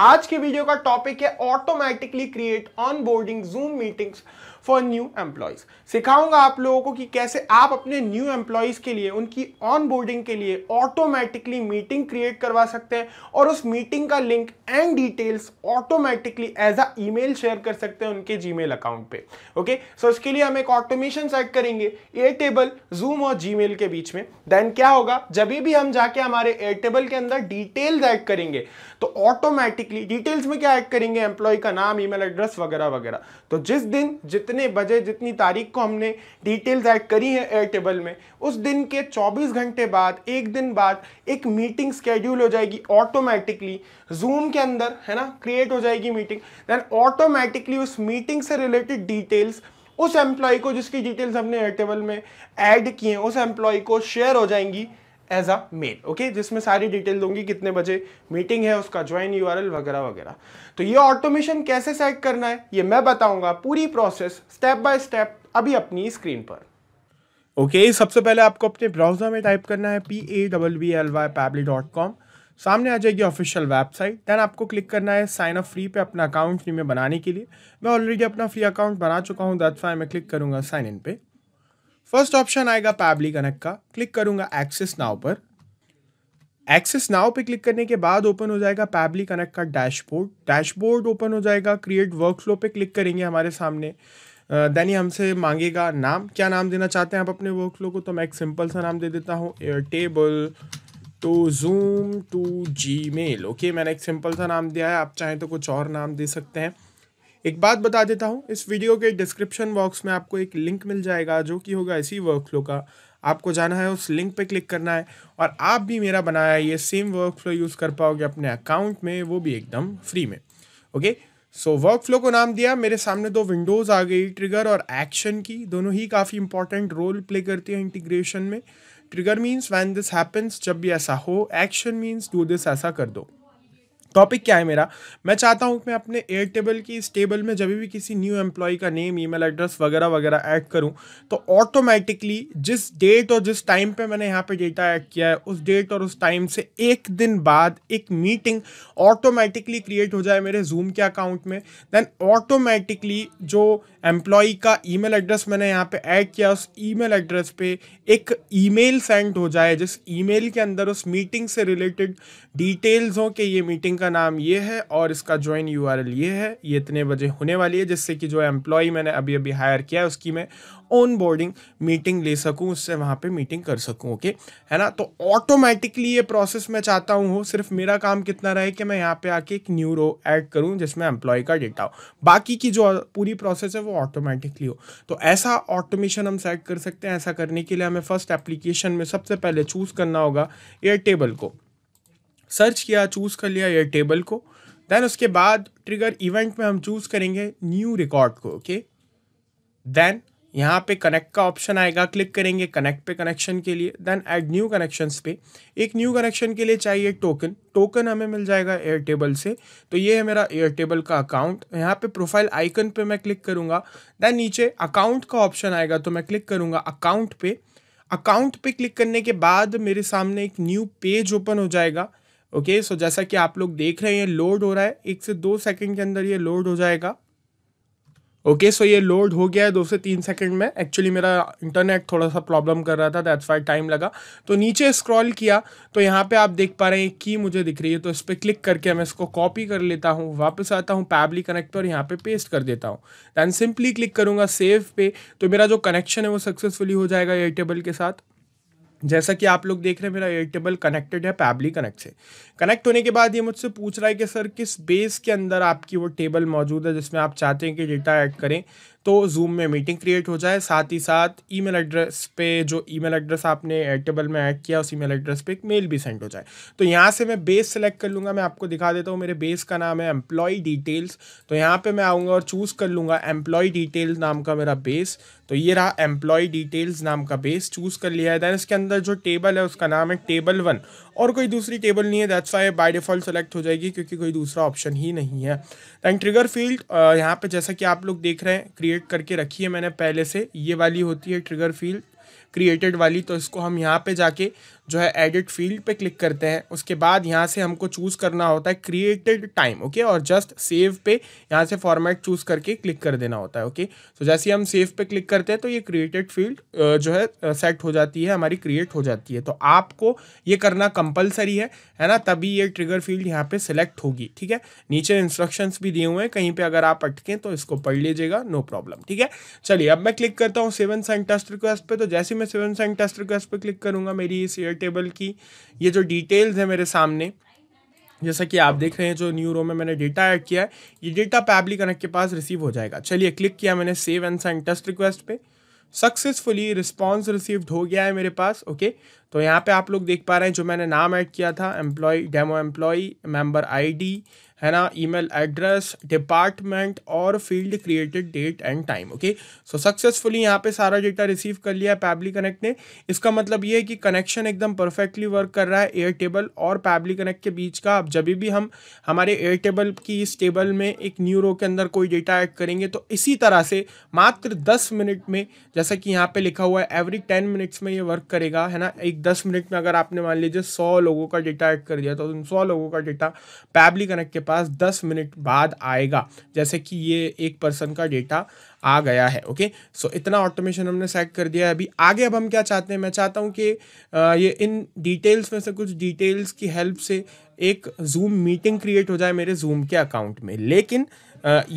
आज के वीडियो का टॉपिक है automatically create onboarding Zoom meetings for new employees सिखाऊंगा आप लोगों को कि कैसे आप अपने न्यू एम्प्लॉयज़ के लिए उनकी ऑन बोर्डिंग के लिए ऑटोमेटिकली मीटिंग क्रिएट करवा सकते हैं और उस मीटिंग का link and details automatically as a email share कर सकते हैं उनके जी अकाउंट पे ओके सो so, इसके लिए हम एक ऑटोमेशन सेट करेंगे एयरटेबल जूम और जी के बीच में देन क्या होगा जब भी हम जाके हमारे एयरटेबल के अंदर डिटेल्स ऐड करेंगे तो ऑटोमेटिकली डिटेल्स में क्या ऐड करेंगे एम्प्लॉय का नाम ईमेल एड्रेस वगैरह वगैरह तो जिस दिन जितने जितने बजे जितनी तारीख को हमने डिटेल्स ऐड करी है एयर टेबल में उस दिन के 24 घंटे बाद एक दिन बाद एक मीटिंग स्केड्यूल हो जाएगी ऑटोमेटिकली जूम के अंदर है ना क्रिएट हो जाएगी मीटिंग देन ऑटोमेटिकली उस मीटिंग से रिलेटेड डिटेल्स उस एम्प्लॉय को जिसकी डिटेल्स हमने एयर टेबल में ऐड किए उस एम्प्लॉय को शेयर हो जाएंगी एज अ मेल ओके जिसमें सारी डिटेल दूंगी कितने बजे मीटिंग है उसका ज्वाइन यू वगैरह वगैरह तो ये ऑटोमेशन कैसे सेट करना है ये मैं बताऊंगा पूरी प्रोसेस स्टेप बाय स्टेप अभी अपनी स्क्रीन पर ओके okay, सबसे पहले आपको अपने ब्राउजर में टाइप करना है P A double B L Y Pabbly dot com सामने आ जाएगी ऑफिशियल वेबसाइट देन आपको क्लिक करना है साइन अप फ्री पे अपना अकाउंट फ्री में बनाने के लिए मैं ऑलरेडी अपना फ्री अकाउंट बना चुका हूँ दैट्स फाइव मैं क्लिक करूँगा साइन इन पे फर्स्ट ऑप्शन आएगा पैबली कनेक्ट का क्लिक करूंगा एक्सेस नाव पर एक्सेस नाव पे क्लिक करने के बाद ओपन हो जाएगा पैबली कनेक्ट का डैशबोर्ड डैशबोर्ड ओपन हो जाएगा क्रिएट वर्क फ्लो पे क्लिक करेंगे हमारे सामने देन uh, हमसे मांगेगा नाम क्या नाम देना चाहते हैं आप अपने वर्क फ्लो को तो मैं एक सिंपल सा नाम दे देता हूँ Airtable to Zoom to Gmail okay मैंने एक सिंपल सा नाम दिया है आप चाहें तो कुछ और नाम दे सकते हैं एक बात बता देता हूँ इस वीडियो के डिस्क्रिप्शन बॉक्स में आपको एक लिंक मिल जाएगा जो कि होगा इसी वर्कफ्लो का आपको जाना है उस लिंक पे क्लिक करना है और आप भी मेरा बनाया ये सेम वर्क फ्लो यूज़ कर पाओगे अपने अकाउंट में वो भी एकदम फ्री में ओके सो वर्क फ्लो को नाम दिया मेरे सामने दो विंडोज़ आ गई ट्रिगर और एक्शन की दोनों ही काफ़ी इंपॉर्टेंट रोल प्ले करती है इंटीग्रेशन में trigger means when this happens जब भी ऐसा हो एक्शन मीन्स डू दिस ऐसा कर दो टॉपिक क्या है मेरा मैं चाहता हूँ मैं अपने एयर टेबल की इस टेबल में जब भी किसी न्यू एम्प्लॉय का नेम ईमेल एड्रेस वगैरह वगैरह ऐड करूँ तो ऑटोमेटिकली जिस डेट और जिस टाइम पे मैंने यहाँ पे डेटा ऐड किया है उस डेट और उस टाइम से एक दिन बाद एक मीटिंग ऑटोमेटिकली क्रिएट हो जाए मेरे जूम के अकाउंट में देन ऑटोमेटिकली जो एम्प्लॉय का ई एड्रेस मैंने यहाँ पर ऐड किया उस ई एड्रेस पे एक ई सेंड हो जाए जिस ई के अंदर उस मीटिंग से रिलेटेड डिटेल्स हों के ये मीटिंग का नाम ये है और इसका ज्वाइन यू ये है ये इतने बजे होने वाली है जिससे कि जो एम्प्लॉई मैंने अभी अभी हायर किया है उसकी मैं ऑन बोर्डिंग मीटिंग ले सकूँ उससे वहाँ पे मीटिंग कर सकूँ ओके है ना तो ऑटोमेटिकली ये प्रोसेस मैं चाहता हूँ हो सिर्फ मेरा काम कितना रहे कि मैं यहाँ पे आके एक न्यू रो ऐड करूँ जिसमें एम्प्लॉय का डेटा हो बाकी की जो पूरी प्रोसेस है वो ऑटोमेटिकली हो तो ऐसा ऑटोमेशन हम सेट कर सकते हैं ऐसा करने के लिए हमें फर्स्ट एप्लीकेशन में सबसे पहले चूज़ करना होगा एयर टेबल को सर्च किया चूज़ कर लिया ये टेबल को देन उसके बाद ट्रिगर इवेंट में हम चूज़ करेंगे न्यू रिकॉर्ड को ओके देन यहाँ पे कनेक्ट का ऑप्शन आएगा क्लिक करेंगे कनेक्ट पे कनेक्शन के लिए देन ऐड न्यू कनेक्शंस पे एक न्यू कनेक्शन के लिए चाहिए टोकन टोकन हमें मिल जाएगा एयरटेबल से तो ये है मेरा एयर टेबल का अकाउंट यहाँ पे प्रोफाइल आइकन पे मैं क्लिक करूँगा देन नीचे अकाउंट का ऑप्शन आएगा तो मैं क्लिक करूँगा अकाउंट पे अकाउंट पे क्लिक करने के बाद मेरे सामने एक न्यू पेज ओपन हो जाएगा ओके सो जैसा कि आप लोग देख रहे हैं लोड हो रहा है एक से दो सेकंड के अंदर ये लोड हो जाएगा ओके okay, सो so ये लोड हो गया है दो से तीन सेकंड में एक्चुअली मेरा इंटरनेट थोड़ा सा प्रॉब्लम कर रहा था दैट्स वाई टाइम लगा तो नीचे स्क्रॉल किया तो यहाँ पे आप देख पा रहे हैं की मुझे दिख रही है तो इस पर क्लिक करके मैं इसको कॉपी कर लेता हूँ वापस आता हूँ पैबली कनेक्ट और यहाँ पे पेस्ट कर देता हूँ दैन सिंपली क्लिक करूँगा सेव पे तो मेरा जो कनेक्शन है वो सक्सेसफुली हो जाएगा एयरटेबल के साथ जैसा कि आप लोग देख रहे हैं मेरा एयर टेबल कनेक्टेड है पैबली कनेक्ट से कनेक्ट होने के बाद ये मुझसे पूछ रहा है कि सर किस बेस के अंदर आपकी वो टेबल मौजूद है जिसमें आप चाहते हैं कि डेटा ऐड करें तो जूम में मीटिंग क्रिएट हो जाए साथ ही साथ ईमेल एड्रेस पे जो ईमेल एड्रेस आपने टेबल में ऐड किया उस ईमेल एड्रेस पे एक मेल भी सेंड हो जाए तो यहाँ से मैं बेस सेलेक्ट कर लूँगा मैं आपको दिखा देता हूँ मेरे बेस का नाम है एम्प्लॉय डिटेल्स तो यहाँ पर मैं आऊँगा और चूज़ कर लूँगा एम्प्लॉय डिटेल्स नाम का मेरा बेस तो ये रहा एम्प्लॉय डिटेल्स नाम का बेस चूज़ कर लिया है देन इसके अंदर जो टेबल है उसका नाम है टेबल वन और कोई दूसरी टेबल नहीं है that's why by default select हो जाएगी क्योंकि कोई दूसरा ऑप्शन ही नहीं है देन ट्रिगर फील्ड यहाँ पे जैसा कि आप लोग देख रहे हैं क्रिएट करके रखी है मैंने पहले से ये वाली होती है ट्रिगर फील्ड क्रिएटेड वाली तो इसको हम यहाँ पे जाके जो है एडिट फील्ड पे क्लिक करते हैं उसके बाद यहाँ से हमको चूज़ करना होता है क्रिएटेड टाइम ओके और जस्ट सेव पे यहाँ से फॉर्मेट चूज़ करके क्लिक कर देना होता है ओके तो जैसे हम सेव पे क्लिक करते हैं तो ये क्रिएटेड फील्ड जो है सेट हो जाती है हमारी क्रिएट हो जाती है तो आपको ये करना कंपलसरी है है ना तभी ये ट्रिगर फील्ड यहाँ पर सिलेक्ट होगी ठीक है नीचे इंस्ट्रक्शंस भी दिए हुए हैं कहीं पर अगर आप अटकें तो इसको पढ़ लीजिएगा नो प्रॉब्लम ठीक है चलिए अब मैं क्लिक करता हूँ सेवन सेंटस्ट रिक्वेस्ट पर तो जैसे मैं सेवन सेंट टेस्ट रिक्वेस्ट पर क्लिक करूँगा मेरी इस एयर टेबल की ये जो डिटेल्स है मेरे सामने जैसा कि आप देख रहे हैं जो न्यू रो में मैंने डेटा ऐड किया है ये डेटा पैबली कनेक्ट के पास रिसीव हो जाएगा चलिए क्लिक किया मैंने save and send test request पे सक्सेसफुली रिस्पांस रिसीव्ड हो गया है मेरे पास ओके तो यहाँ पे आप लोग देख पा रहे हैं जो मैंने नाम ऐड किया था employee demo employee member ID है ना ईमेल एड्रेस डिपार्टमेंट और field created date and time okay so successfully यहाँ पे सारा डेटा रिसीव कर लिया है पैबली कनेक्ट ने इसका मतलब ये है कि कनेक्शन एकदम परफेक्टली वर्क कर रहा है एयर टेबल और पैबली कनेक्ट के बीच का अब जब भी हम हमारे एयर टेबल की इस टेबल में एक न्यू रो के अंदर कोई डेटा ऐड करेंगे तो इसी तरह से मात्र दस मिनट में जैसा कि यहाँ पे लिखा हुआ है एवरी टेन मिनट्स में ये वर्क करेगा है ना एक दस मिनट में अगर आपने मान लीजिए सौ लोगों का डेटा ऐड कर दिया तो उन सौ लोगों का डेटा पैबली कनेक्ट के पास दस मिनट बाद आएगा जैसे कि ये एक पर्सन का डेटा आ गया है ओके सो so, इतना ऑटोमेशन हमने सेट कर दिया है अभी आगे अब हम क्या चाहते हैं मैं चाहता हूँ कि ये इन डिटेल्स में से कुछ डिटेल्स की हेल्प से एक जूम मीटिंग क्रिएट हो जाए मेरे जूम के अकाउंट में लेकिन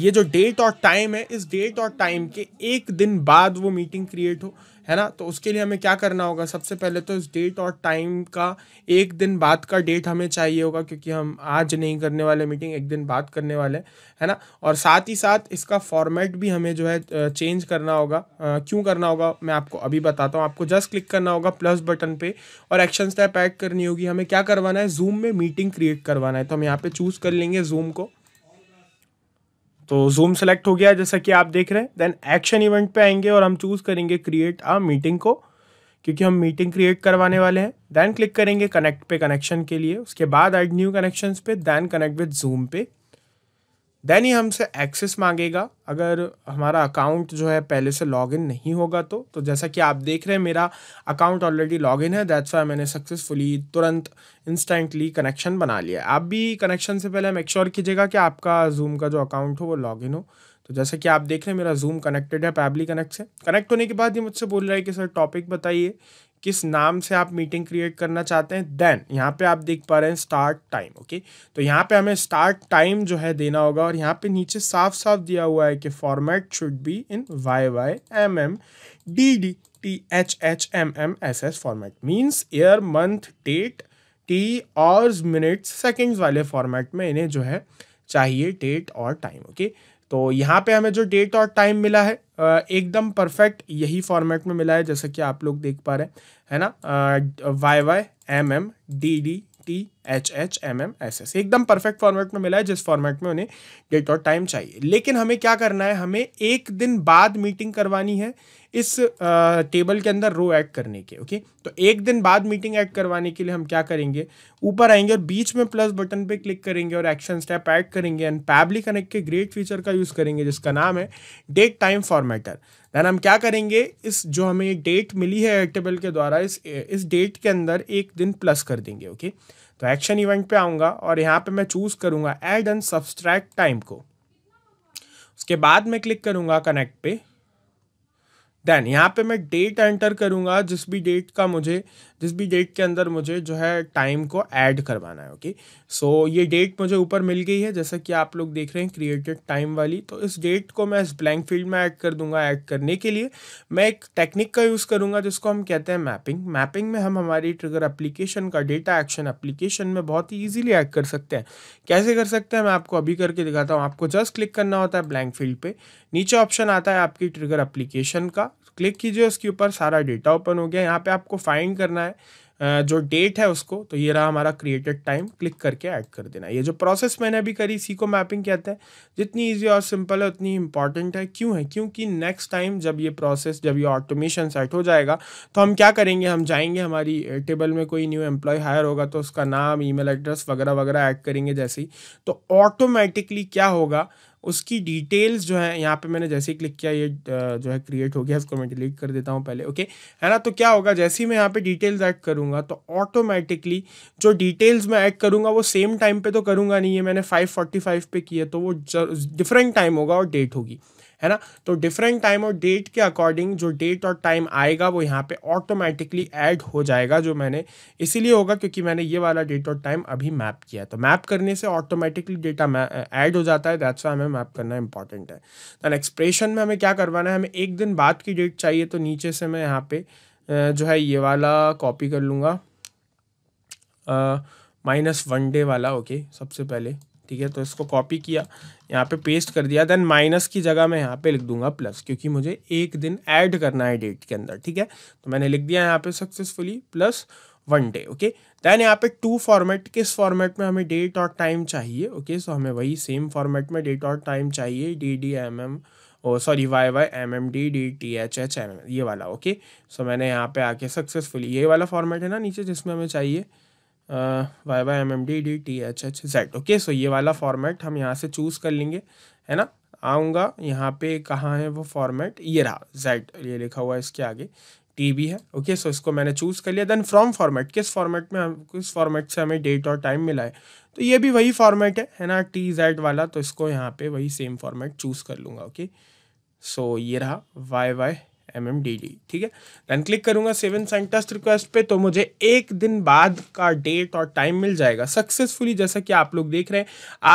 ये जो डेट और टाइम है इस डेट और टाइम के एक दिन बाद वो मीटिंग क्रिएट हो है ना तो उसके लिए हमें क्या करना होगा सबसे पहले तो इस डेट और टाइम का एक दिन बाद का डेट हमें चाहिए होगा क्योंकि हम आज नहीं करने वाले मीटिंग एक दिन बाद करने वाले है ना और साथ ही साथ इसका फॉर्मेट भी हमें जो है चेंज करना होगा क्यों करना होगा मैं आपको अभी बताता हूँ आपको जस्ट क्लिक करना होगा प्लस बटन पर और एक्शन स्टेप ऐड करनी होगी हमें क्या करवाना है जूम में मीटिंग क्रिएट करवाना है तो हम यहाँ पर चूज़ कर लेंगे जूम को तो जूम सेलेक्ट हो गया जैसा कि आप देख रहे हैं देन एक्शन इवेंट पे आएंगे और हम चूज करेंगे क्रिएट आ मीटिंग को क्योंकि हम मीटिंग क्रिएट करवाने वाले हैं देन क्लिक करेंगे कनेक्ट पे कनेक्शन के लिए उसके बाद एड न्यू कनेक्शंस पे देन कनेक्ट विद जूम पे देन ही हमसे एक्सेस मांगेगा अगर हमारा अकाउंट जो है पहले से लॉगिन नहीं होगा तो तो जैसा कि आप देख रहे हैं मेरा अकाउंट ऑलरेडी लॉगिन है दैट्स वाई मैंने सक्सेसफुली तुरंत इंस्टेंटली कनेक्शन बना लिया आप भी कनेक्शन से पहले मेक श्योर कीजिएगा कि आपका जूम का जो अकाउंट हो वो लॉगिन हो तो जैसा कि आप देख रहे हैं मेरा जूम कनेक्टेड है पैबली कनेक्ट से कनेक्ट होने के बाद ये मुझसे बोल रहा है कि सर टॉपिक बताइए किस नाम से आप मीटिंग क्रिएट करना चाहते हैं देन यहाँ पे आप देख पा रहे हैं स्टार्ट टाइम ओके तो यहाँ पे हमें स्टार्ट टाइम जो है देना होगा और यहाँ पे नीचे साफ साफ दिया हुआ है कि format should be in Y Y M M D D T H H M M S S format means year month date T hours minutes seconds वाले फॉर्मेट में इन्हें जो है चाहिए डेट और टाइम ओके okay? तो यहाँ पे हमें जो डेट और टाइम मिला है एकदम परफेक्ट यही फॉर्मेट में मिला है जैसा कि आप लोग देख पा रहे हैं है ना Y Y M M D D T H H M M S S एकदम परफेक्ट फॉर्मेट में मिला है जिस फॉर्मेट में उन्हें डेट और टाइम चाहिए लेकिन हमें क्या करना है हमें एक दिन बाद मीटिंग करवानी है इस टेबल के अंदर रो ऐड करने के ओके तो एक दिन बाद मीटिंग ऐड करवाने के लिए हम क्या करेंगे ऊपर आएंगे और बीच में प्लस बटन पे क्लिक करेंगे और एक्शन स्टेप ऐड करेंगे एंड पैबली कनेक्ट के ग्रेट फीचर का यूज़ करेंगे जिसका नाम है डेट टाइम फॉर्मेटर दैन हम क्या करेंगे इस जो हमें डेट मिली है टेबल के द्वारा इस इस डेट के अंदर एक दिन प्लस कर देंगे ओके okay? तो एक्शन इवेंट पे आऊँगा और यहाँ पे मैं चूज़ करूँगा एड एंड सब्सट्रैक्ट टाइम को उसके बाद मैं क्लिक करूँगा कनेक्ट पे देन यहाँ पे मैं डेट एंटर करूँगा जिस भी डेट का मुझे जिस भी डेट के अंदर मुझे जो है टाइम को ऐड करवाना है ओके सो so, ये डेट मुझे ऊपर मिल गई है जैसा कि आप लोग देख रहे हैं क्रिएटेड टाइम वाली तो इस डेट को मैं इस ब्लैंक फील्ड में ऐड कर दूंगा ऐड करने के लिए मैं एक टेक्निक का यूज़ करूँगा जिसको हम कहते हैं मैपिंग मैपिंग में हम हमारी ट्रिगर अप्लीकेशन का डेटा एक्शन अप्लीकेशन में बहुत ही ईजिली ऐड कर सकते हैं कैसे कर सकते हैं मैं आपको अभी करके दिखाता हूँ आपको जस्ट क्लिक करना होता है ब्लैंक फील्ड पर नीचे ऑप्शन आता है आपकी ट्रिगर एप्लीकेशन का क्लिक कीजिए उसके ऊपर सारा डेटा ओपन हो गया यहाँ पे आपको फाइंड करना है जो डेट है उसको तो ये रहा हमारा क्रिएटेड टाइम क्लिक करके ऐड कर देना ये जो प्रोसेस मैंने अभी करी इसी को मैपिंग कहते हैं जितनी इजी और सिंपल है उतनी इंपॉर्टेंट है क्यों है क्योंकि नेक्स्ट टाइम जब ये प्रोसेस जब ये ऑटोमेशन सेट हो जाएगा तो हम क्या करेंगे हम जाएंगे हमारी टेबल में कोई न्यू एम्प्लॉय हायर होगा तो उसका नाम ई एड्रेस वगैरह वगैरह ऐड करेंगे जैसे ही तो ऑटोमेटिकली क्या होगा उसकी डिटेल्स जो है यहाँ पे मैंने जैसे ही क्लिक किया ये जो है क्रिएट हो गया इसको मैं डिलीट कर देता हूँ पहले ओके है ना तो क्या होगा जैसे ही मैं यहाँ पे डिटेल्स ऐड करूँगा तो ऑटोमेटिकली जो डिटेल्स मैं ऐड करूँगा वो सेम टाइम पे तो करूँगा नहीं है मैंने 545 पे किया तो वो डिफरेंट टाइम होगा और डेट होगी है ना तो डिफरेंट टाइम और डेट के अकॉर्डिंग जो डेट और टाइम आएगा वो यहाँ पे ऑटोमेटिकली ऐड हो जाएगा जो मैंने इसीलिए होगा क्योंकि मैंने ये वाला डेट और टाइम अभी मैप किया तो मैप करने से ऑटोमेटिकली डेटा ऐड हो जाता है दैट्स हमें मैप करना इंपॉर्टेंट है दैन एक्सप्रेशन में हमें क्या करवाना है हमें एक दिन बाद की डेट चाहिए तो नीचे से मैं यहाँ पे जो है ये वाला कॉपी कर लूँगा माइनस वन डे वाला ओके सबसे पहले ठीक है तो इसको कॉपी किया यहाँ पे पेस्ट कर दिया देन माइनस की जगह मैं यहाँ पे लिख दूंगा प्लस क्योंकि मुझे एक दिन ऐड करना है डेट के अंदर ठीक है तो मैंने लिख दिया यहाँ पे successfully plus one day okay then यहाँ पे टू फॉर्मेट किस फॉर्मेट में हमें डेट और टाइम चाहिए ओके okay? सो so हमें वही सेम फॉर्मेट में डेट और टाइम चाहिए D D M M oh sorry Y Y M M D D T H H M M ये वाला ओके okay? सो so मैंने यहाँ पे आके सक्सेसफुली ये वाला फॉर्मेट है ना नीचे जिसमें हमें चाहिए Y Y M M D D T H H Z okay so ये वाला फॉर्मेट हम यहाँ से चूज़ कर लेंगे है ना आऊँगा यहाँ पे कहाँ है वो फॉर्मेट ये रहा जेड ये लिखा हुआ है इसके आगे टी भी है ओके okay, सो so इसको मैंने चूज़ कर लिया देन फ्रॉम फॉर्मेट किस फॉर्मेट में हम किस फॉर्मेट से हमें डेट और टाइम मिला है तो ये भी वही फॉर्मेट है है ना टी जेड वाला तो इसको यहाँ पे वही सेम फॉर्मेट चूज़ कर लूँगा ओके okay? सो so ये रहा Y Y M M D D ठीक है देन क्लिक करूंगा सेवन साइंटिस्ट रिक्वेस्ट पे तो मुझे एक दिन बाद का डेट और टाइम मिल जाएगा सक्सेसफुली जैसा कि आप लोग देख रहे हैं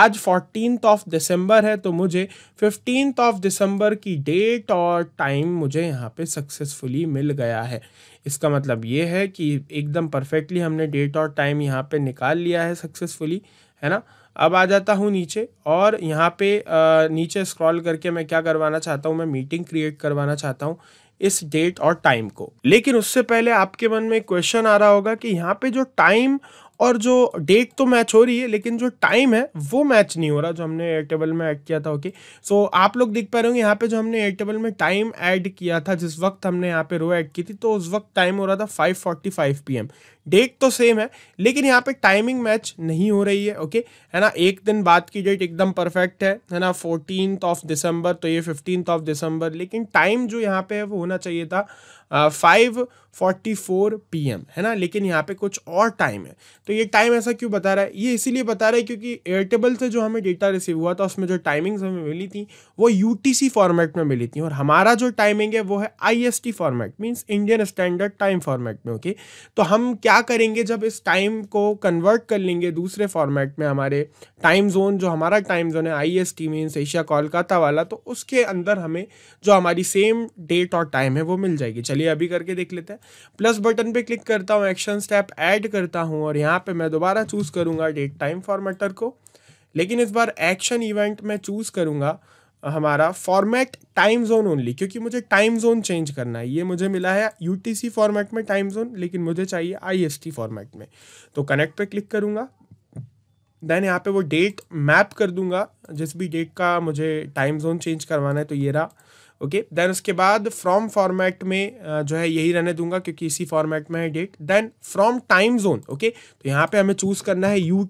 आज फोर्टीन ऑफ दिसंबर है तो मुझे फिफ्टीन ऑफ दिसंबर की डेट और टाइम मुझे यहाँ पे सक्सेसफुली मिल गया है इसका मतलब ये है कि एकदम परफेक्टली हमने डेट और टाइम यहाँ पे निकाल लिया है सक्सेसफुली है ना अब आ जाता हूँ नीचे और यहाँ पे आ, नीचे स्क्रॉल करके मैं क्या करवाना चाहता हूँ मैं मीटिंग क्रिएट करवाना चाहता हूँ इस डेट और टाइम को लेकिन उससे पहले आपके मन में क्वेश्चन आ रहा होगा कि यहाँ पे जो टाइम और जो डेट तो मैच हो रही है लेकिन जो टाइम है वो मैच नहीं हो रहा जो हमने एयर टेबल में ऐड किया था ओके सो so, आप लोग देख पा रहे होंगे यहाँ पे जो हमने एयर टेबल में टाइम ऐड किया था जिस वक्त हमने यहाँ पे रो ऐड की थी तो उस वक्त टाइम हो रहा था 5:45 फोर्टी पीएम डेट तो सेम है लेकिन यहाँ पे टाइमिंग मैच नहीं हो रही है ओके है ना एक दिन बाद की डेट एकदम परफेक्ट है है ना फोर्टीन ऑफ दिसंबर तो ये फिफ्टीन ऑफ दिसंबर लेकिन टाइम जो यहाँ पे है वो होना चाहिए था five forty four P M है ना लेकिन यहाँ पे कुछ और टाइम है तो ये टाइम ऐसा क्यों बता रहा है ये इसीलिए बता रहा है क्योंकि एयरटेबल से जो हमें डेटा रिसीव हुआ था उसमें जो टाइमिंग्स हमें मिली थी वो यू फॉर्मेट में मिली थी और हमारा जो टाइमिंग है वो है I format means Indian standard time format में ओके तो हम क्या करेंगे जब इस टाइम को कन्वर्ट कर लेंगे दूसरे फॉर्मेट में हमारे टाइम जोन जो हमारा टाइम जोन है I S T means Asia Kolkata वाला तो उसके अंदर हमें जो हमारी सेम डेट और टाइम है वो मिल जाएगी चलिए चलिए अभी करके देख लेते हैं प्लस बटन पे क्लिक करता हूँ एक्शन स्टेप ऐड करता हूँ और यहाँ पे मैं दोबारा चूज़ करूंगा डेट टाइम फॉर्मेटर को लेकिन इस बार एक्शन इवेंट में चूज़ करूंगा हमारा फॉर्मेट टाइम जोन ओनली क्योंकि मुझे टाइम जोन चेंज करना है ये मुझे मिला है यूटीसी फॉर्मेट में टाइम जोन लेकिन मुझे चाहिए आईएसटी फॉर्मेट में तो कनेक्ट पे क्लिक करूंगा देन यहाँ पे वो डेट मैप कर दूंगा जिस भी डेट का मुझे टाइम जोन चेंज करवाना है तो ये रहा ओके देन उसके बाद फ्रॉम फॉर्मेट में जो है यही रहने दूंगा क्योंकि इसी फॉर्मेट में है date then from time zone okay तो यहाँ पे हमें चूज़ करना है यू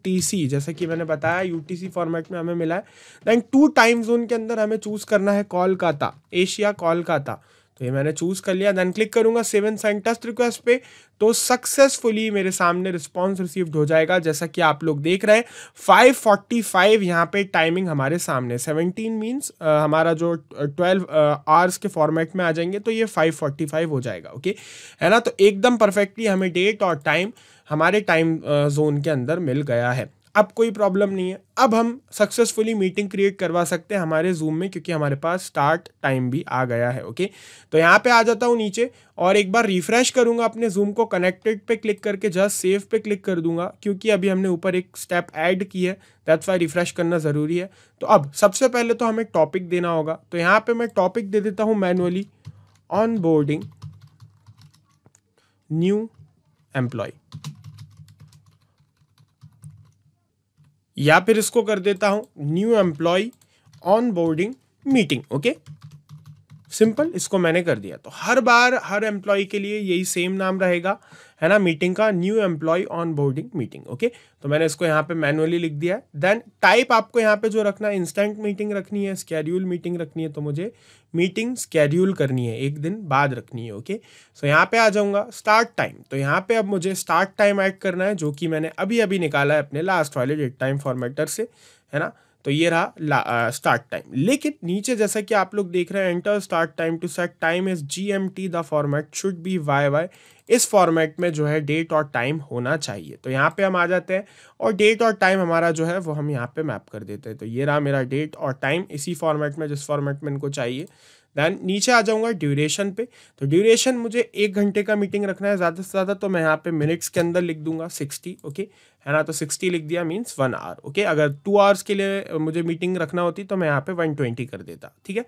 जैसे कि मैंने बताया यू फॉर्मेट में हमें मिला है देन टू टाइम जोन के अंदर हमें चूज़ करना है कोलकाता एशिया कोलकाता तो ये मैंने चूज़ कर लिया देन क्लिक करूँगा सेवन साइन टेस्ट रिक्वेस्ट पे तो सक्सेसफुली मेरे सामने रिस्पॉन्स रिसीव्ड हो जाएगा जैसा कि आप लोग देख रहे हैं 545 फोर्टी फाइव यहाँ पर टाइमिंग हमारे सामने 17 मीन्स हमारा जो 12 आवर्स के फॉर्मेट में आ जाएंगे तो ये 545 हो जाएगा ओके है ना तो एकदम परफेक्टली हमें डेट और टाइम हमारे टाइम जोन के अंदर मिल गया है अब कोई प्रॉब्लम नहीं है अब हम सक्सेसफुली मीटिंग क्रिएट करवा सकते हैं हमारे जूम में क्योंकि हमारे पास स्टार्ट टाइम भी आ गया है ओके तो यहाँ पे आ जाता हूँ नीचे और एक बार रिफ्रेश करूँगा अपने जूम को कनेक्टेड पे क्लिक करके जस्ट सेव पे क्लिक कर दूंगा क्योंकि अभी हमने ऊपर एक स्टेप ऐड की है दैट्स वाई रिफ्रेश करना ज़रूरी है तो अब सबसे पहले तो हमें टॉपिक देना होगा तो यहाँ पर मैं टॉपिक दे देता हूँ मैनुअली ऑन न्यू एम्प्लॉय या फिर इसको कर देता हूं new employee onboarding meeting okay simple इसको मैंने कर दिया तो हर बार हर एम्प्लॉय के लिए यही सेम नाम रहेगा है ना मीटिंग का new employee onboarding meeting okay तो मैंने इसको यहाँ पे मैनुअली लिख दिया है देन टाइप आपको यहाँ पे जो रखना है इंस्टेंट मीटिंग रखनी है स्केड्यूल मीटिंग रखनी है तो मुझे मीटिंग स्केड्यूल करनी है एक दिन बाद रखनी है ओके सो so, यहाँ पे आ जाऊँगा स्टार्ट टाइम तो यहाँ पे अब मुझे स्टार्ट टाइम ऐड करना है जो कि मैंने अभी अभी निकाला है अपने लास्ट वाले डेट टाइम फॉर्मेटर से है ना तो ये रहा स्टार्ट टाइम लेकिन नीचे जैसा कि आप लोग देख रहे हैं enter start time to set time is G M T the format should be Y Y इस फॉर्मेट में जो है डेट और टाइम होना चाहिए तो यहाँ पे हम आ जाते हैं और डेट और टाइम हमारा जो है वो हम यहाँ पे मैप कर देते हैं तो ये रहा मेरा डेट और टाइम इसी फॉर्मेट में जिस फॉर्मेट में इनको चाहिए देन नीचे आ जाऊंगा ड्यूरेशन पे तो ड्यूरेशन मुझे एक घंटे का मीटिंग रखना है ज़्यादा से ज़्यादा तो मैं यहाँ पे मिनट्स के अंदर लिख दूंगा सिक्सटी ओके है ना तो सिक्सटी लिख दिया मीन्स वन आवर ओके अगर टू आवर्स के लिए मुझे मीटिंग रखना होती तो मैं यहाँ पे वन ट्वेंटी कर देता ठीक है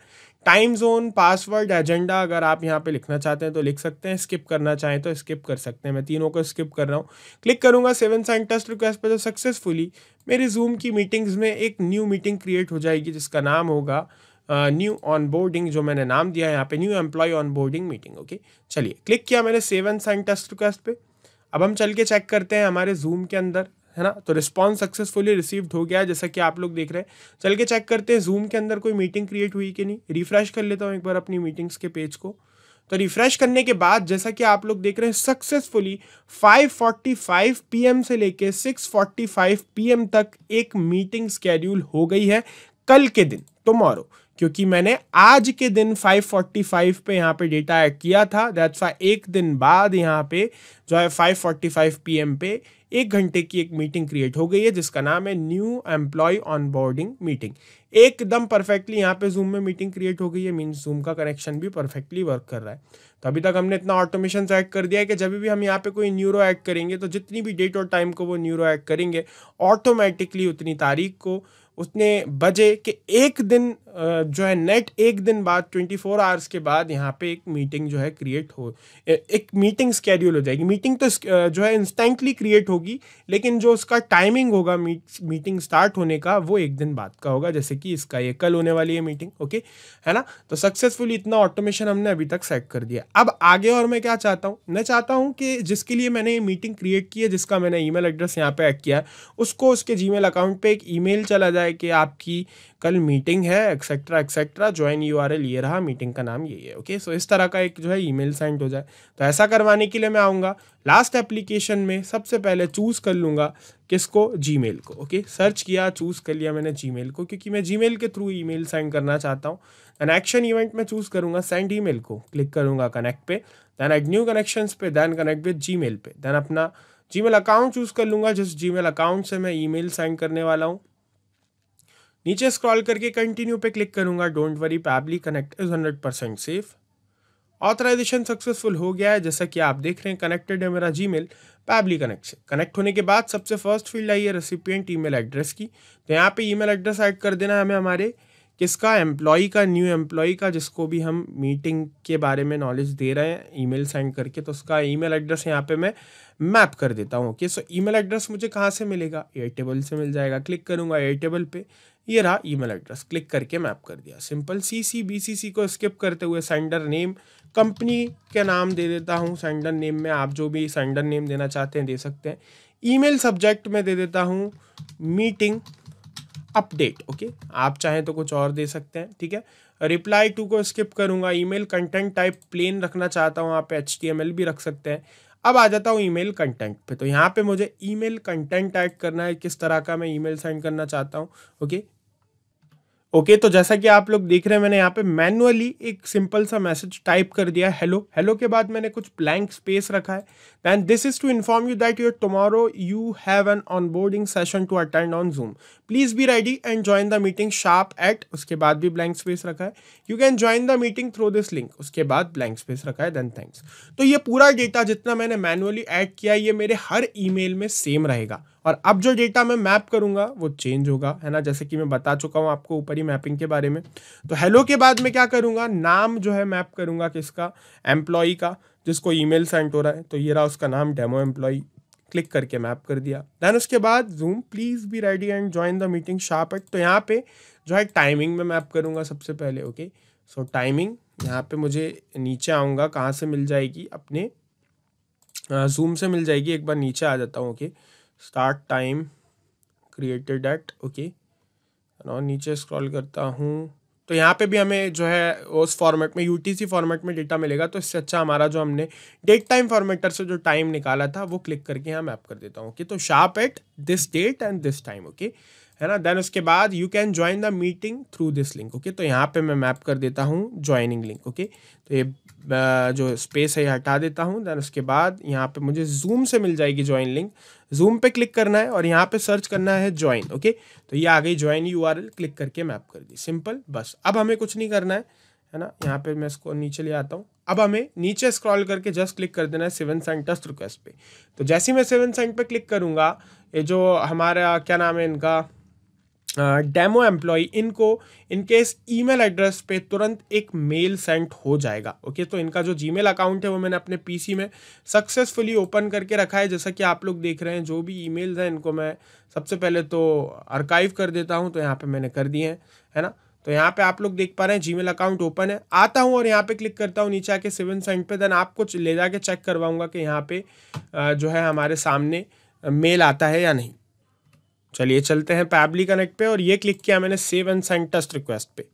टाइम जोन पासवर्ड एजेंडा अगर आप यहाँ पे लिखना चाहते हैं तो लिख सकते हैं स्किप करना चाहें तो स्किप कर सकते हैं मैं तीनों को स्किप कर रहा हूँ क्लिक करूंगा सेवन साइंटस्ट रिक्वेस्ट पर तो सक्सेसफुली मेरी जूम की मीटिंग्स में एक न्यू मीटिंग क्रिएट हो जाएगी जिसका नाम होगा न्यू ऑनबोर्डिंग जो मैंने नाम दिया है यहाँ पे new employee onboarding meeting okay चलिए क्लिक किया मैंने सेवन साइन टेस्ट रिक्वेस्ट पे अब हम चल के चेक करते हैं हमारे जूम के अंदर है ना तो रिस्पॉन्स सक्सेसफुली रिसीव्ड हो गया जैसा कि आप लोग देख रहे हैं चल के चेक करते हैं जूम के अंदर कोई मीटिंग क्रिएट हुई कि नहीं रिफ्रेश कर लेता हूँ एक बार अपनी मीटिंग्स के पेज को तो रिफ्रेश करने के बाद जैसा कि आप लोग देख रहे हैं सक्सेसफुली 5:45 पीएम से लेके 6:45 पीएम तक एक मीटिंग स्केड्यूल हो गई है कल के दिन टुमारो क्योंकि मैंने आज के दिन 545 पे यहाँ पे डेटा ऐड किया था दैट्स वाई एक दिन बाद यहाँ पे जो है 545 पीएम पे एक घंटे की एक मीटिंग क्रिएट हो गई है जिसका नाम है न्यू एम्प्लॉय ऑनबोर्डिंग मीटिंग एकदम परफेक्टली यहाँ पे जूम में मीटिंग क्रिएट हो गई है मीन जूम का कनेक्शन भी परफेक्टली वर्क कर रहा है तो अभी तक हमने इतना ऑटोमेशन ऐड कर दिया है कि जब भी हम यहाँ पे कोई न्यूरो ऐड करेंगे तो जितनी भी डेट और टाइम को वो न्यूरो ऐड करेंगे ऑटोमेटिकली उतनी तारीख को उतने बजे के एक दिन जो है नेट एक दिन बाद 24 फोर आवर्स के बाद यहाँ पे एक मीटिंग जो है क्रिएट हो एक मीटिंग स्केड्यूल हो जाएगी मीटिंग तो जो है इंस्टेंटली क्रिएट होगी लेकिन जो उसका टाइमिंग होगा मीटिंग स्टार्ट होने का वो एक दिन बाद का होगा जैसे कि इसका ये कल होने वाली है मीटिंग ओके है ना तो सक्सेसफुली इतना ऑटोमेशन हमने अभी तक सेट कर दिया अब आगे और मैं क्या चाहता हूँ मैं चाहता हूँ कि जिसके लिए मैंने ये मीटिंग क्रिएट की है जिसका मैंने ईमेल एड्रेस यहाँ पे एड किया है उसको उसके जीमेल अकाउंट पे एक ईमेल चला जाए कि आपकी कल मीटिंग है etcetera etcetera join U R L ये रहा मीटिंग का नाम यही है ओके सो इस तरह का एक जो है ईमेल सेंड हो जाए तो ऐसा करवाने के लिए मैं आऊँगा लास्ट एप्लीकेशन में सबसे पहले चूज़ कर लूँगा किसको मेल को ओके सर्च किया चूज़ कर लिया मैंने मेल को क्योंकि मैं मेल के थ्रू मेल सेंड करना चाहता हूँ देन एक्शन इवेंट में चूज़ करूँगा सेंड मेल को क्लिक करूँगा कनेक्ट पे देन एड न्यू कनेक्शन पे देन कनेक्ट विद जी पे देन अपना जी अकाउंट चूज़ कर लूँगा जिस जी अकाउंट से मैं ई सेंड करने वाला हूँ नीचे स्क्रॉल करके कंटिन्यू पे क्लिक करूंगा don't worry Pabbly Connect is hundred percent safe authorization successful हो गया है जैसा कि आप देख रहे हैं कनेक्टेड है मेरा जी मेल पैबली कनेक्ट से कनेक्ट होने के बाद सबसे फर्स्ट फील्ड आई है रेसिपियंट ईमेल एड्रेस की तो यहाँ पे ईमेल एड्रेस ऐड कर देना है हमें हमारे किसका एम्प्लॉई का न्यू एम्प्लॉई का जिसको भी हम मीटिंग के बारे में नॉलेज दे रहे हैं ईमेल सेंड करके तो उसका ईमेल एड्रेस यहाँ पे मैं मैप कर देता हूँ ओके सो ईमेल एड्रेस मुझे कहाँ से मिलेगा एयर टेबल से मिल जाएगा क्लिक करूँगा एयर टेबल पे ये रहा ईमेल एड्रेस क्लिक करके मैप कर दिया सिंपल सी सी बी सी सी को स्किप करते हुए सेंडर नेम कंपनी का नाम दे देता हूँ सेंडर नेम में आप जो भी सेंडर नेम देना चाहते हैं दे सकते हैं ईमेल सब्जेक्ट में दे देता हूँ मीटिंग अपडेट ओके आप चाहें तो कुछ और दे सकते हैं ठीक है रिप्लाई टू को स्किप करूंगा ईमेल कंटेंट टाइप प्लेन रखना चाहता हूँ यहाँ पे एच भी रख सकते हैं अब आ जाता हूँ ईमेल कंटेंट पे तो यहाँ पे मुझे ईमेल कंटेंट ऐड करना है किस तरह का मैं ईमेल सेंड करना चाहता हूँ ओके ओके तो जैसा कि आप लोग देख रहे हैं मैंने यहाँ पे मैनुअली एक सिंपल सा मैसेज टाइप कर दिया हेलो हेलो के बाद मैंने कुछ ब्लैंक स्पेस रखा है then this is to inform you that your tomorrow you have an onboarding session to attend on Zoom please be ready and join the meeting sharp at उसके बाद भी blank space रखा है you can join the meeting through this link उसके बाद blank space रखा है then thanks तो ये पूरा डेटा जितना मैंने मैनुअली एड किया ये मेरे हर ई में सेम रहेगा और अब जो डेटा मैं मैप करूँगा वो चेंज होगा है ना जैसे कि मैं बता चुका हूँ आपको ऊपर ही मैपिंग के बारे में तो हेलो के बाद मैं क्या करूँगा नाम जो है मैप करूंगा किसका एम्प्लॉय का जिसको ईमेल सेंड हो रहा है तो ये रहा उसका नाम डेमो एम्प्लॉई क्लिक करके मैप कर दिया देन उसके बाद Zoom please be ready and join the meeting sharp at तो यहाँ पे जो है टाइमिंग में मैप करूंगा सबसे पहले ओके सो टाइमिंग यहाँ पे मुझे नीचे आऊँगा कहाँ से मिल जाएगी अपने जूम से मिल जाएगी एक बार नीचे आ जाता हूँ okay okay? Start time created at okay और नीचे स्क्रॉल करता हूँ तो यहाँ पे भी हमें जो है उस फॉर्मेट में यूटीसी फॉर्मेट में डेटा मिलेगा तो इससे अच्छा हमारा जो हमने डेट टाइम फॉर्मेटर से जो टाइम निकाला था वो क्लिक करके यहाँ मैप कर देता हूँ ओके तो sharp at this date and this time okay है ना देन उसके बाद you can join the meeting through this link okay तो यहाँ पे मैं मैप कर देता हूँ ज्वाइनिंग लिंक ओके तो ये जो स्पेस है ये हटा देता हूँ देन उसके बाद यहाँ पे मुझे जूम से मिल जाएगी ज्वाइन लिंक जूम पे क्लिक करना है और यहाँ पे सर्च करना है ज्वाइन ओके तो ये आ गई ज्वाइन यू क्लिक करके मैप कर दी सिंपल बस अब हमें कुछ नहीं करना है है ना यहाँ पे मैं इसको नीचे ले आता हूँ अब हमें नीचे स्क्रॉल करके जस्ट क्लिक कर देना है सेवन सेंट टस्ट रिक्वेस्ट पे तो जैसे ही मैं सेवन सेंट पे क्लिक करूँगा ये जो हमारा क्या नाम है इनका डेमो एम्प्लॉय इनको इनके ई ईमेल एड्रेस पे तुरंत एक मेल सेंड हो जाएगा ओके तो इनका जो जीमेल अकाउंट है वो मैंने अपने पीसी में सक्सेसफुली ओपन करके रखा है जैसा कि आप लोग देख रहे हैं जो भी ईमेल्स हैं इनको मैं सबसे पहले तो आर्काइव कर देता हूँ तो यहाँ पर मैंने कर दिए हैं है ना तो यहाँ पर आप लोग देख पा रहे हैं मेल अकाउंट ओपन है आता हूँ और यहाँ पर क्लिक करता हूँ नीचे आके सेवन सेंट पर देन आपको ले जाके चेक करवाऊँगा कि यहाँ पर जो है हमारे सामने मेल आता है या नहीं चलिए चलते हैं पैबली कनेक्ट पे और ये क्लिक किया मैंने save and send test request पे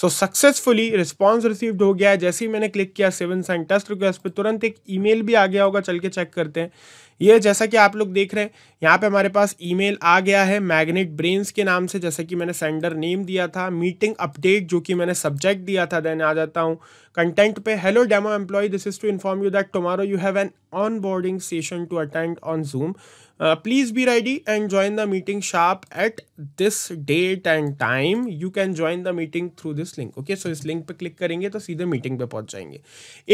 सो सक्सेसफुली रिस्पॉन्स रिसीव्ड हो गया है जैसे ही मैंने क्लिक किया सेवन साइन टेस्ट रिक्वेस्ट पर तुरंत एक ईमेल भी आ गया होगा चल के चेक करते हैं ये जैसा कि आप लोग देख रहे हैं यहाँ पे हमारे पास ईमेल आ गया है मैग्नेट ब्रेन्स के नाम से जैसे कि मैंने सेंडर नेम दिया था मीटिंग अपडेट जो कि मैंने सब्जेक्ट दिया था देन आ जाता हूँ कंटेंट पे hello demo employee this is to inform you that tomorrow you have an onboarding session to attend on Zoom please be ready and join the meeting sharp at this date and time you can join the meeting through this link okay so इस link पे click करेंगे तो सीधे meeting पे पहुंच जाएंगे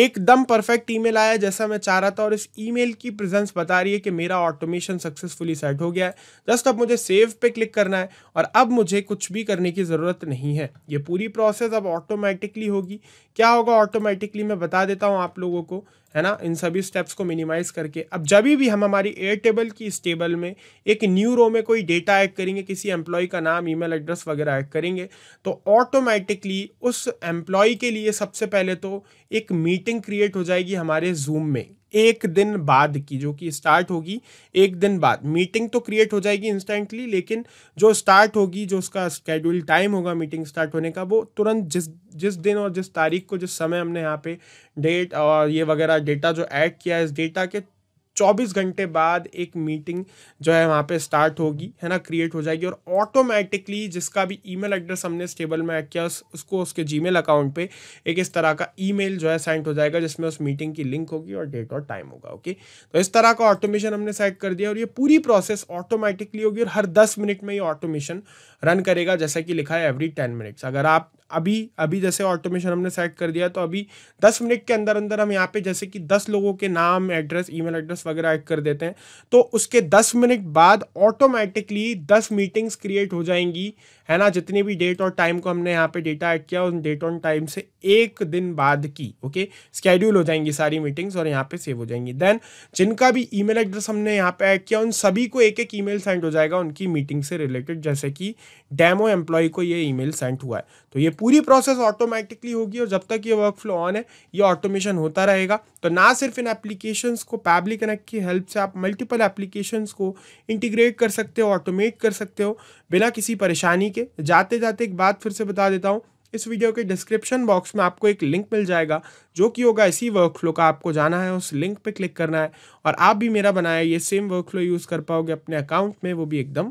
एकदम perfect ई mail आया जैसा मैं चाह रहा था और इस ई मेल की प्रेजेंस बता रही है कि मेरा ऑटोमेशन सक्सेसफुली सेट हो गया है जस्ट अब मुझे सेव पे क्लिक करना है और अब मुझे कुछ भी करने की ज़रूरत नहीं है ये पूरी प्रोसेस अब ऑटोमेटिकली होगी क्या होगा ऑटोमेटिकली मैं बता देता हूँ आप लोगों को है ना इन सभी स्टेप्स को मिनिमाइज करके अब जब भी हम हमारी एयर टेबल की इस टेबल में एक न्यू रो में कोई डेटा ऐड करेंगे किसी एम्प्लॉय का नाम ईमेल एड्रेस वगैरह ऐड करेंगे तो ऑटोमेटिकली उस एम्प्लॉय के लिए सबसे पहले तो एक मीटिंग क्रिएट हो जाएगी हमारे जूम में एक दिन बाद की जो कि स्टार्ट होगी एक दिन बाद मीटिंग तो क्रिएट हो जाएगी इंस्टेंटली लेकिन जो स्टार्ट होगी जो उसका स्केड्यूल टाइम होगा मीटिंग स्टार्ट होने का वो तुरंत जिस जिस दिन और जिस तारीख को जिस समय हमने यहाँ पे डेट और ये वगैरह डेटा जो ऐड किया है इस डेटा के 24 घंटे बाद एक मीटिंग जो है वहाँ पे स्टार्ट होगी है ना क्रिएट हो जाएगी और ऑटोमेटिकली जिसका भी ईमेल एड्रेस हमने इस टेबल में ऐड किया उस, उसको उसके जीमेल अकाउंट पे एक इस तरह का ईमेल जो है सेंड हो जाएगा जिसमें उस मीटिंग की लिंक होगी और डेट और टाइम होगा ओके तो इस तरह का ऑटोमेशन हमने सेट कर दिया और ये पूरी प्रोसेस ऑटोमेटिकली होगी और हर दस मिनट में ये ऑटोमेशन रन करेगा जैसा कि लिखा है एवरी टेन मिनट्स अगर आप अभी अभी जैसे ऑटोमेशन हमने सेट कर दिया तो अभी दस मिनट के अंदर अंदर हम यहाँ पे जैसे कि दस लोगों के नाम एड्रेस ईमेल एड्रेस वगैरह ऐड कर देते हैं तो उसके दस मिनट बाद ऑटोमेटिकली दस मीटिंग्स क्रिएट हो जाएंगी है ना जितनी भी डेट और टाइम को हमने यहाँ पे डेटा ऐड किया उन डेट और टाइम से एक दिन बाद की ओके स्केड्यूल हो जाएंगी सारी मीटिंग्स और यहाँ पे सेव हो जाएंगी देन जिनका भी ईमेल एड्रेस हमने यहाँ पे ऐड किया उन सभी को एक एक ईमेल सेंड हो जाएगा उनकी मीटिंग से रिलेटेड जैसे कि डेमो एम्प्लॉय को ये ईमेल सेंड हुआ है तो ये पूरी प्रोसेस ऑटोमेटिकली होगी और जब तक ये वर्क फ्लो ऑन है ये ऑटोमेशन होता रहेगा तो ना सिर्फ इन एप्लीकेशन को पैबली कनेक्ट की हेल्प से आप मल्टीपल एप्लीकेशन को इंटीग्रेट कर सकते हो ऑटोमेट कर सकते हो बिना किसी परेशानी के जाते जाते एक बात फिर से बता देता हूँ इस वीडियो के डिस्क्रिप्शन बॉक्स में आपको एक लिंक मिल जाएगा जो कि होगा इसी वर्क फ्लो का आपको जाना है उस लिंक पे क्लिक करना है और आप भी मेरा बनाया ये सेम वर्क फ्लो यूज़ कर पाओगे अपने अकाउंट में वो भी एकदम